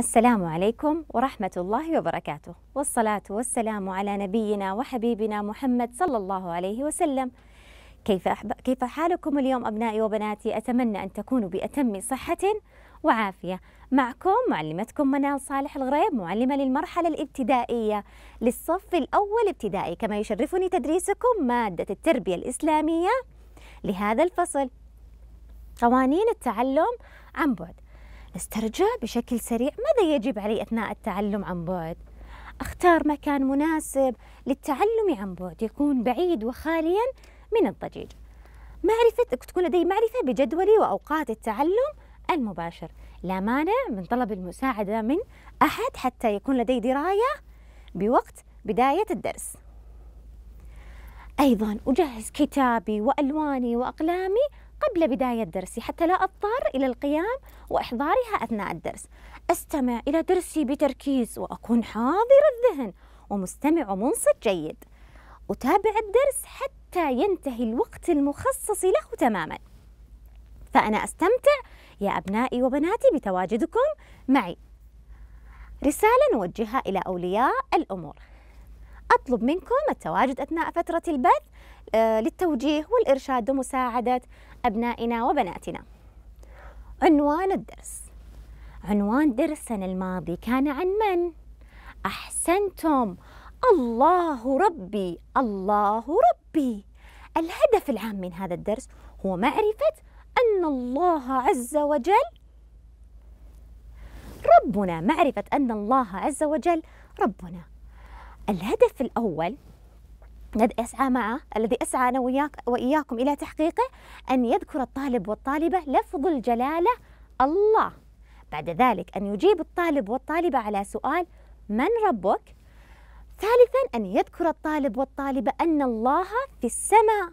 السلام عليكم ورحمة الله وبركاته، والصلاة والسلام على نبينا وحبيبنا محمد صلى الله عليه وسلم. كيف أحب... كيف حالكم اليوم أبنائي وبناتي؟ أتمنى أن تكونوا بأتم صحة وعافية. معكم معلمتكم منال صالح الغريب معلمة للمرحلة الابتدائية للصف الأول ابتدائي، كما يشرفني تدريسكم مادة التربية الإسلامية لهذا الفصل. قوانين التعلم عن بعد. استرجع بشكل سريع ماذا يجب علي أثناء التعلم عن بعد أختار مكان مناسب للتعلم عن بعد يكون بعيد وخاليا من الضجيج معرفة تكون لدي معرفة بجدولي وأوقات التعلم المباشر لا مانع من طلب المساعدة من أحد حتى يكون لدي دراية بوقت بداية الدرس أيضا أجهز كتابي وألواني وأقلامي قبل بداية درسي حتى لا أضطر إلى القيام وإحضارها أثناء الدرس أستمع إلى درسي بتركيز وأكون حاضر الذهن ومستمع ومنصت جيد أتابع الدرس حتى ينتهي الوقت المخصص له تماما فأنا أستمتع يا أبنائي وبناتي بتواجدكم معي رسالة نوجهها إلى أولياء الأمور أطلب منكم التواجد أثناء فترة البث آه، للتوجيه والإرشاد ومساعدة أبنائنا وبناتنا عنوان الدرس عنوان درسنا الماضي كان عن من؟ أحسنتم الله ربي الله ربي الهدف العام من هذا الدرس هو معرفة أن الله عز وجل ربنا معرفة أن الله عز وجل ربنا الهدف الأول الذي أسعى معه الذي أسعى أنا وإياك وإياكم إلى تحقيقه أن يذكر الطالب والطالبة لفظ الجلالة الله بعد ذلك أن يجيب الطالب والطالبة على سؤال من ربك؟ ثالثا أن يذكر الطالب والطالبة أن الله في السماء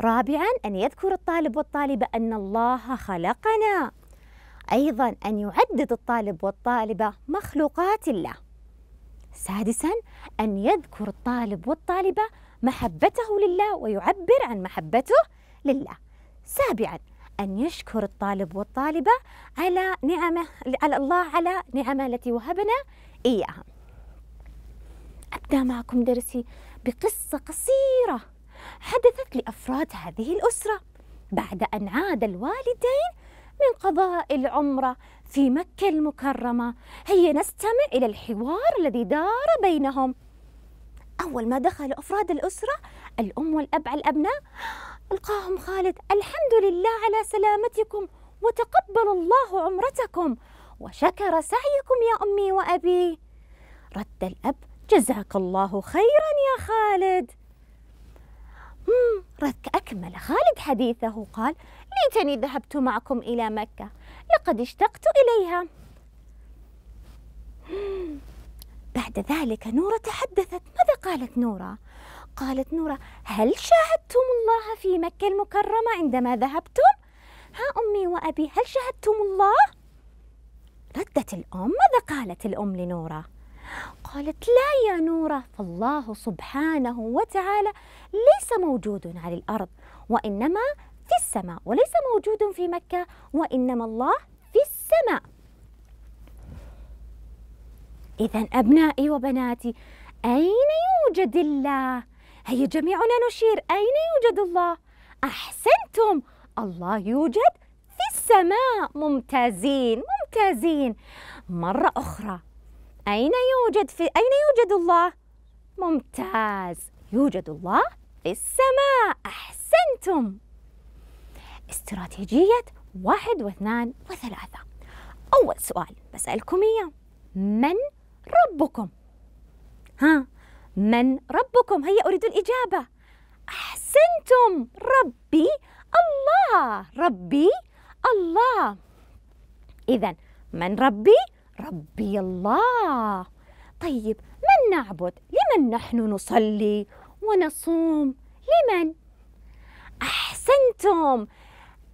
رابعا أن يذكر الطالب والطالبة أن الله خلقنا أيضا أن يعدد الطالب والطالبة مخلوقات الله سادسا أن يذكر الطالب والطالبة محبته لله ويعبر عن محبته لله سابعا أن يشكر الطالب والطالبة على نعمه على الله على نعمه التي وهبنا إياها أبدأ معكم درسي بقصة قصيرة حدثت لأفراد هذه الأسرة بعد أن عاد الوالدين من قضاء العمرة في مكة المكرمة هيا نستمع إلى الحوار الذي دار بينهم أول ما دخل أفراد الأسرة الأم والأب على الأبناء ألقاهم خالد الحمد لله على سلامتكم وتقبل الله عمرتكم وشكر سعيكم يا أمي وأبي رد الأب جزاك الله خيرا يا خالد رد أكمل خالد حديثه قال ليتني ذهبت معكم إلى مكة لقد اشتقت إليها بعد ذلك نورة تحدثت ماذا قالت نورة؟ قالت نورة هل شاهدتم الله في مكة المكرمة عندما ذهبتم؟ ها أمي وأبي هل شاهدتم الله؟ ردت الأم ماذا قالت الأم لنورة؟ قالت لا يا نورة فالله سبحانه وتعالى ليس موجود على الأرض وإنما في السماء وليس موجود في مكة وإنما الله في السماء إذا أبنائي وبناتي أين يوجد الله؟ هيا جميعنا نشير أين يوجد الله؟ أحسنتم الله يوجد في السماء ممتازين ممتازين مرة أخرى أين يوجد في أين يوجد الله؟ ممتاز يوجد الله في السماء أحسنتم استراتيجية واحد واثنان وثلاثة أول سؤال بسألكم إياه من ربكم؟ ها من ربكم؟ هيا أريد الإجابة أحسنتم ربي الله ربي الله إذا من ربي؟ ربي الله طيب من نعبد؟ لمن نحن نصلي ونصوم؟ لمن؟ أحسنتم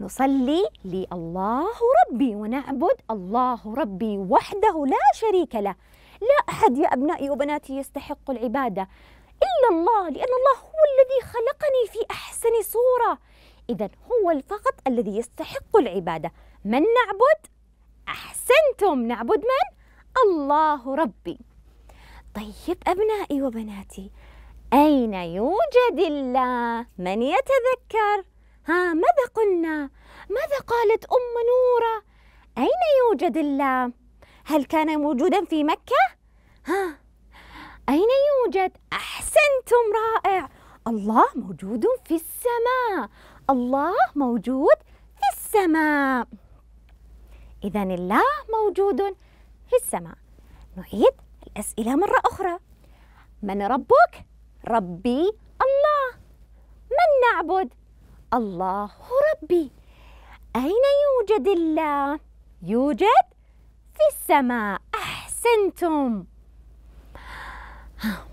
نصلي لله ربي ونعبد الله ربي وحده لا شريك له لا أحد يا أبنائي وبناتي يستحق العبادة إلا الله لأن الله هو الذي خلقني في أحسن صورة إذا هو فقط الذي يستحق العبادة من نعبد؟ أحسنتم نعبد من؟ الله ربي طيب أبنائي وبناتي أين يوجد الله؟ من يتذكر؟ ها ماذا قلنا ماذا قالت ام نوره اين يوجد اللام هل كان موجودا في مكه ها اين يوجد احسنتم رائع الله موجود في السماء الله موجود في السماء اذا الله موجود في السماء نعيد الاسئله مره اخرى من ربك ربي الله من نعبد الله ربي أين يوجد الله؟ يوجد في السماء أحسنتم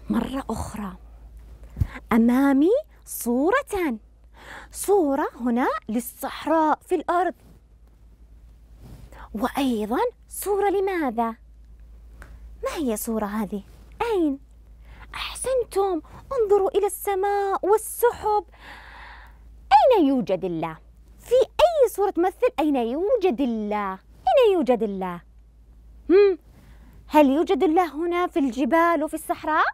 مرة أخرى أمامي صورة صورة هنا للصحراء في الأرض وأيضا صورة لماذا؟ ما هي صورة هذه؟ أين؟ أحسنتم انظروا إلى السماء والسحب أين يوجد الله؟ في أي صورة تمثل أين يوجد الله؟ أين يوجد الله؟ هم هل يوجد الله هنا في الجبال وفي الصحراء؟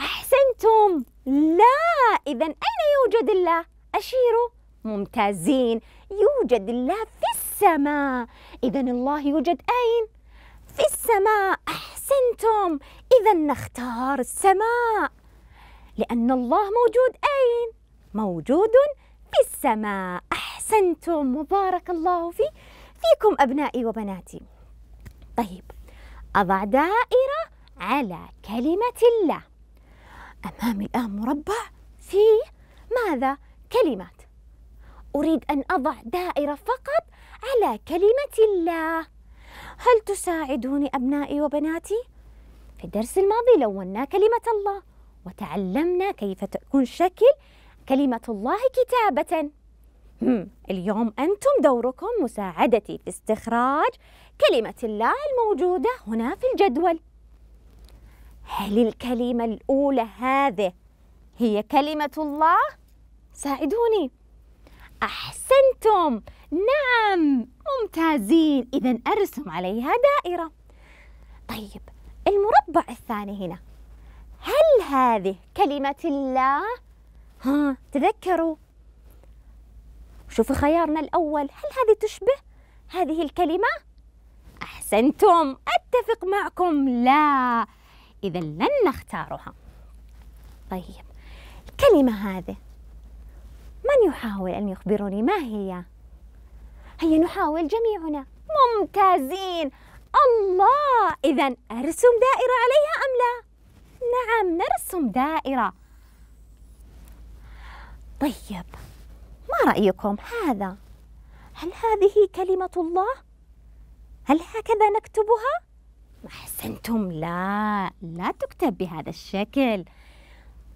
أحسنتم لا إذا أين يوجد الله؟ أشيروا ممتازين يوجد الله في السماء إذا الله يوجد أين؟ في السماء أحسنتم إذا نختار السماء لأن الله موجود أين؟ موجود في السماء أحسنتم مبارك الله في فيكم أبنائي وبناتي طيب أضع دائرة على كلمة الله أمامي الآن مربع فيه ماذا؟ كلمات أريد أن أضع دائرة فقط على كلمة الله هل تساعدوني أبنائي وبناتي؟ في الدرس الماضي لونا كلمة الله وتعلمنا كيف تكون شكل كلمة الله كتابة اليوم أنتم دوركم مساعدتي في استخراج كلمة الله الموجودة هنا في الجدول هل الكلمة الأولى هذه هي كلمة الله؟ ساعدوني أحسنتم نعم ممتازين إذا أرسم عليها دائرة طيب المربع الثاني هنا هل هذه كلمة الله؟ ها تذكروا شوفوا خيارنا الأول هل هذه تشبه هذه الكلمة؟ أحسنتم أتفق معكم لا إذا لن نختارها طيب الكلمة هذه من يحاول أن يخبرني ما هي؟ هيا نحاول جميعنا ممتازين الله إذا أرسم دائرة عليها أم لا؟ نعم نرسم دائرة طيب ما رأيكم هذا هل هذه كلمة الله؟ هل هكذا نكتبها؟ أحسنتم لا لا تكتب بهذا الشكل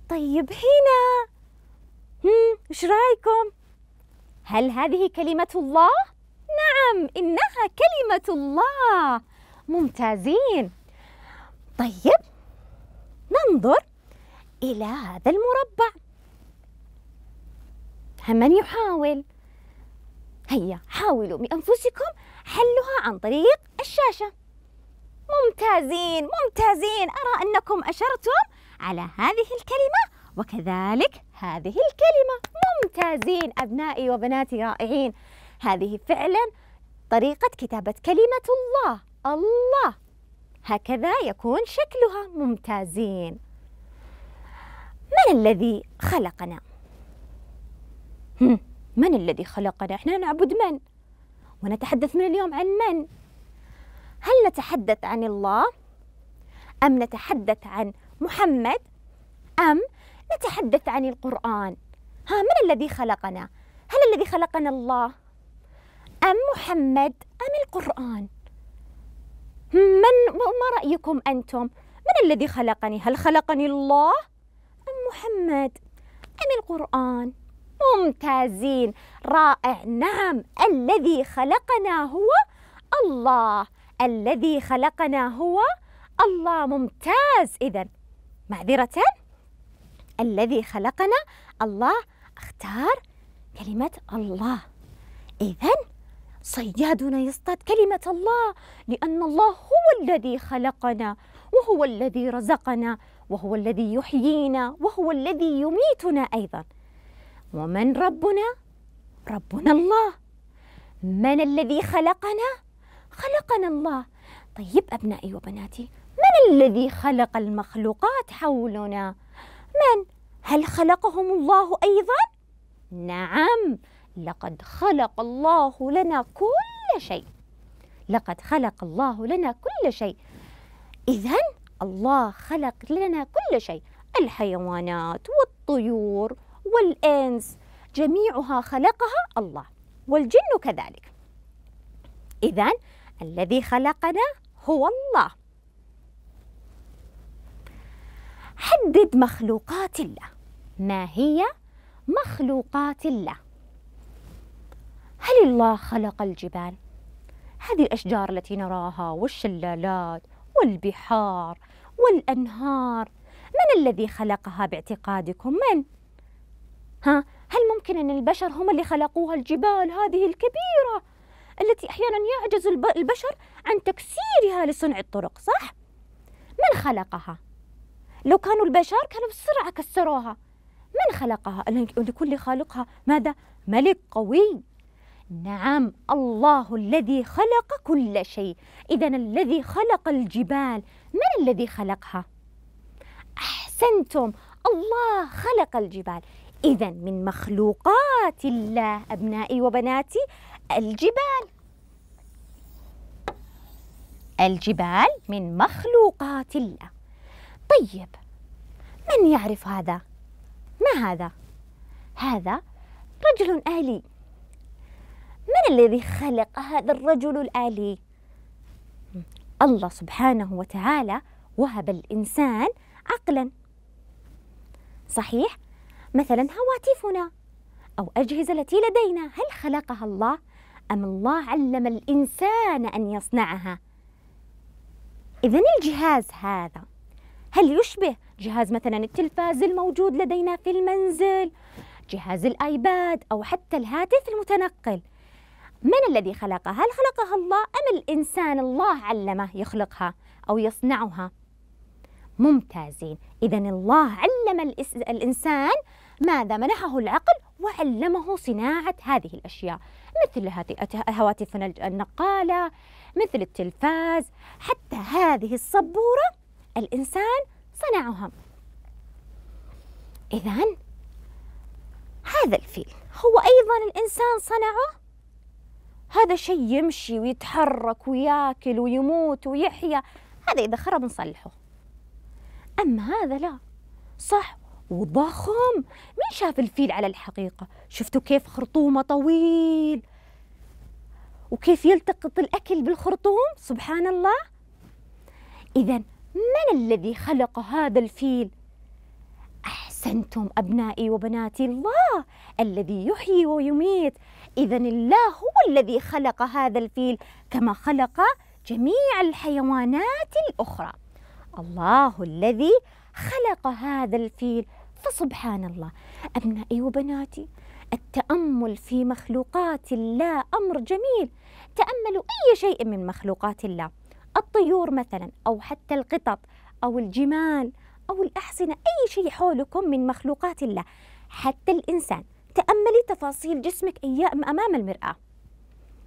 طيب هنا هم إيش رأيكم؟ هل هذه كلمة الله؟ نعم إنها كلمة الله ممتازين طيب ننظر إلى هذا المربع من يحاول هيا حاولوا بأنفسكم حلها عن طريق الشاشة ممتازين ممتازين أرى أنكم أشرتم على هذه الكلمة وكذلك هذه الكلمة ممتازين أبنائي وبناتي رائعين هذه فعلا طريقة كتابة كلمة الله الله هكذا يكون شكلها ممتازين من الذي خلقنا من الذي خلقنا احنا نعبد من ونتحدث من اليوم عن من هل نتحدث عن الله ام نتحدث عن محمد ام نتحدث عن القران ها من الذي خلقنا هل الذي خلقنا الله ام محمد ام القران من ما رايكم انتم من الذي خلقني هل خلقني الله ام محمد ام القران ممتازين رائع نعم الذي خلقنا هو الله الذي خلقنا هو الله ممتاز إذا معذرة الذي خلقنا الله اختار كلمة الله إذا صيادنا يصطاد كلمة الله لأن الله هو الذي خلقنا وهو الذي رزقنا وهو الذي يحيينا وهو الذي يميتنا أيضا ومن ربنا ربنا الله من الذي خلقنا خلقنا الله طيب ابنائي وبناتي من الذي خلق المخلوقات حولنا من هل خلقهم الله ايضا نعم لقد خلق الله لنا كل شيء لقد خلق الله لنا كل شيء اذا الله خلق لنا كل شيء الحيوانات والطيور والإنس جميعها خلقها الله والجن كذلك إذا الذي خلقنا هو الله حدد مخلوقات الله ما هي مخلوقات الله هل الله خلق الجبال هذه الأشجار التي نراها والشلالات والبحار والأنهار من الذي خلقها باعتقادكم من ها هل ممكن أن البشر هم اللي خلقوها الجبال هذه الكبيرة التي أحيانا يعجز البشر عن تكسيرها لصنع الطرق صح؟ من خلقها؟ لو كانوا البشر كانوا بسرعة كسروها من خلقها؟ لكل خالقها ماذا؟ ملك قوي نعم الله الذي خلق كل شيء إذا الذي خلق الجبال من الذي خلقها؟ أحسنتم الله خلق الجبال إذا من مخلوقات الله أبنائي وبناتي الجبال الجبال من مخلوقات الله طيب من يعرف هذا؟ ما هذا؟ هذا رجل آلي من الذي خلق هذا الرجل الآلي؟ الله سبحانه وتعالى وهب الإنسان عقلا صحيح؟ مثلا هواتفنا أو أجهزة التي لدينا هل خلقها الله أم الله علم الإنسان أن يصنعها إذا الجهاز هذا هل يشبه جهاز مثلا التلفاز الموجود لدينا في المنزل جهاز الآيباد أو حتى الهاتف المتنقل من الذي خلقها؟ هل خلقها الله أم الإنسان الله علمه يخلقها أو يصنعها؟ ممتازين إذا الله علم الإنسان ماذا منحه العقل وعلمه صناعة هذه الأشياء مثل هواتف النقالة مثل التلفاز حتى هذه السبورة الإنسان صنعها إذا هذا الفيل هو أيضا الإنسان صنعه هذا شيء يمشي ويتحرك وياكل ويموت ويحيا هذا إذا خرب نصلحه أما هذا لا صح وضخم مين شاف الفيل على الحقيقة شفتوا كيف خرطومه طويل وكيف يلتقط الأكل بالخرطوم سبحان الله إذا من الذي خلق هذا الفيل أحسنتم أبنائي وبناتي الله الذي يحيي ويميت إذا الله هو الذي خلق هذا الفيل كما خلق جميع الحيوانات الأخرى الله الذي خلق هذا الفيل فسبحان الله أبنائي وبناتي التأمل في مخلوقات الله أمر جميل تأملوا أي شيء من مخلوقات الله الطيور مثلا أو حتى القطط أو الجمال أو الأحصنة أي شيء حولكم من مخلوقات الله حتى الإنسان تأملي تفاصيل جسمك أمام المرآة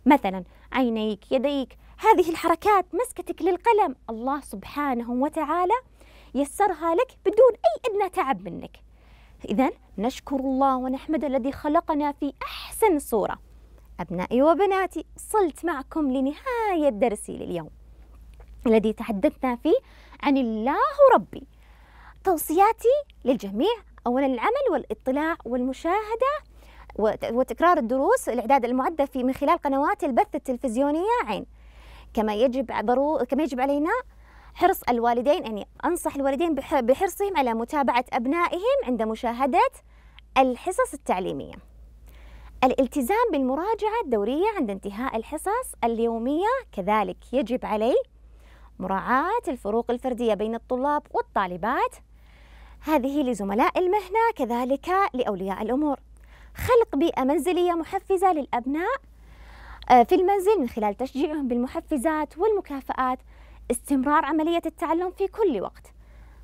مثلا عينيك يديك هذه الحركات مسكتك للقلم الله سبحانه وتعالى يسرها لك بدون أي أدنى تعب منك إذا نشكر الله ونحمد الذي خلقنا في أحسن صورة أبنائي وبناتي وصلت معكم لنهاية درسي لليوم الذي تحدثنا فيه عن الله ربي توصياتي للجميع أولا العمل والاطلاع والمشاهدة وتكرار الدروس الإعداد المعدة في من خلال قنوات البث التلفزيونية عين كما يجب كما يجب علينا حرص الوالدين أني يعني أنصح الوالدين بحرصهم على متابعة أبنائهم عند مشاهدة الحصص التعليمية الالتزام بالمراجعة الدورية عند انتهاء الحصص اليومية كذلك يجب عليه مراعاة الفروق الفردية بين الطلاب والطالبات هذه لزملاء المهنة كذلك لأولياء الأمور خلق بيئة منزلية محفزة للأبناء آه، في المنزل من خلال تشجيعهم بالمحفزات والمكافآت استمرار عملية التعلم في كل وقت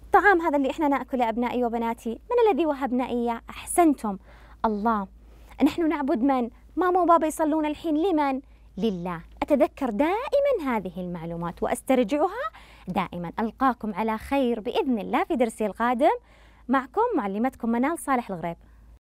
الطعام هذا اللي إحنا نأكله أبنائي وبناتي من الذي وهبنا إياه أحسنتم الله نحن نعبد من ماما وبابا يصلون الحين لمن لله أتذكر دائما هذه المعلومات وأسترجعها دائما ألقاكم على خير بإذن الله في درسي القادم معكم معلمتكم منال صالح الغريب